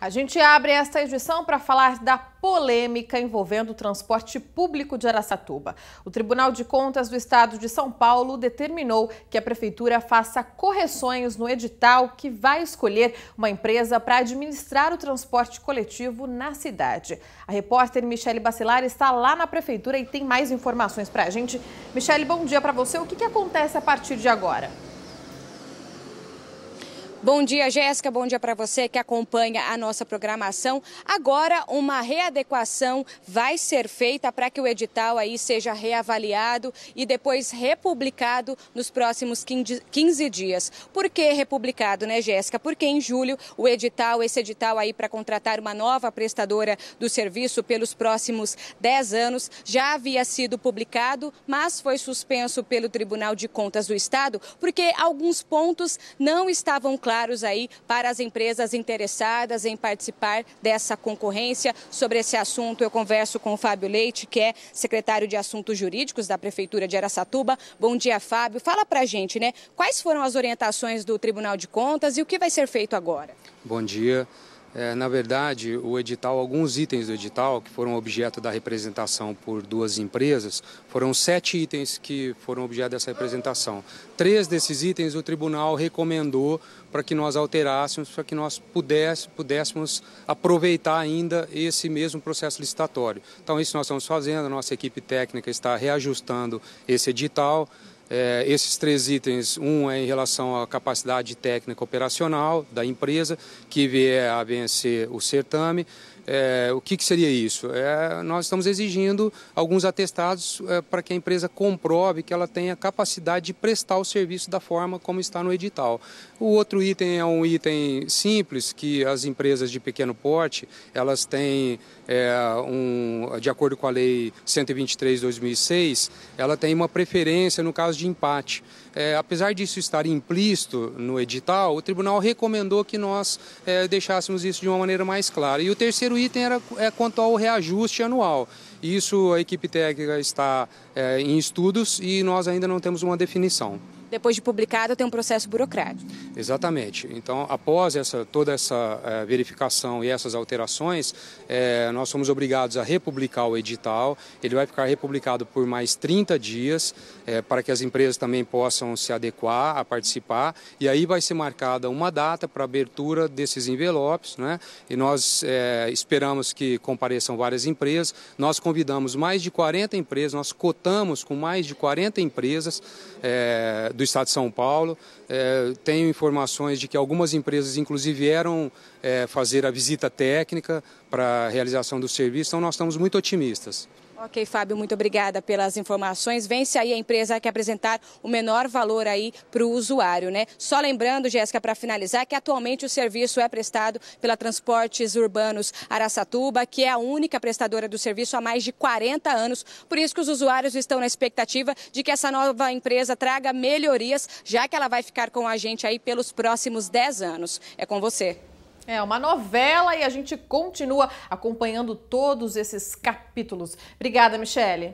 A gente abre esta edição para falar da polêmica envolvendo o transporte público de Araçatuba. O Tribunal de Contas do Estado de São Paulo determinou que a Prefeitura faça correções no edital que vai escolher uma empresa para administrar o transporte coletivo na cidade. A repórter Michele Bacelar está lá na Prefeitura e tem mais informações para a gente. Michele, bom dia para você. O que, que acontece a partir de agora? Bom dia, Jéssica. Bom dia para você que acompanha a nossa programação. Agora, uma readequação vai ser feita para que o edital aí seja reavaliado e depois republicado nos próximos 15 dias. Por que republicado, né, Jéssica? Porque em julho o edital, esse edital aí para contratar uma nova prestadora do serviço pelos próximos 10 anos, já havia sido publicado, mas foi suspenso pelo Tribunal de Contas do Estado porque alguns pontos não estavam claros claros aí para as empresas interessadas em participar dessa concorrência. Sobre esse assunto, eu converso com o Fábio Leite, que é secretário de Assuntos Jurídicos da Prefeitura de Aracatuba. Bom dia, Fábio. Fala pra gente, né? Quais foram as orientações do Tribunal de Contas e o que vai ser feito agora? Bom dia. É, na verdade, o edital, alguns itens do edital que foram objeto da representação por duas empresas, foram sete itens que foram objeto dessa representação. Três desses itens o tribunal recomendou para que nós alterássemos, para que nós pudesse, pudéssemos aproveitar ainda esse mesmo processo licitatório. Então, isso nós estamos fazendo, a nossa equipe técnica está reajustando esse edital. É, esses três itens, um é em relação à capacidade técnica operacional da empresa, que vier a vencer o certame, é, o que, que, seria isso? É, nós estamos exigindo alguns atestados é, para que a empresa comprove que ela tenha capacidade de prestar o serviço da forma como está no edital. O outro item é um item simples que as empresas de pequeno porte elas têm é, um, de acordo com a lei 123/2006, ela tem uma preferência no caso de empate. É, apesar disso estar implícito no edital, o tribunal recomendou que nós é, deixássemos isso de uma maneira mais clara. E o terceiro terceiro item era, é quanto ao reajuste anual. Isso a equipe técnica está é, em estudos e nós ainda não temos uma definição. Depois de publicado, tem um processo burocrático. Exatamente. Então, após essa, toda essa é, verificação e essas alterações, é, nós somos obrigados a republicar o edital. Ele vai ficar republicado por mais 30 dias, é, para que as empresas também possam se adequar a participar. E aí vai ser marcada uma data para abertura desses envelopes. Né? E nós esperamos que compareçam várias empresas. Nós convidamos mais de 40 empresas, nós cotamos com mais de 40 empresas do Estado de São Paulo. É, tenho informações informações de que algumas empresas, inclusive, eram é, fazer a visita técnica para a realização do serviço, então nós estamos muito otimistas. Ok, Fábio, muito obrigada pelas informações. Vence aí a empresa que apresentar o menor valor aí para o usuário, né? Só lembrando, Jéssica, para finalizar, que atualmente o serviço é prestado pela Transportes Urbanos Araçatuba, que é a única prestadora do serviço há mais de 40 anos. Por isso que os usuários estão na expectativa de que essa nova empresa traga melhorias, já que ela vai ficar com a gente aí pelos próximos 10 anos. É com você. É uma novela e a gente continua acompanhando todos esses capítulos. Obrigada, Michele.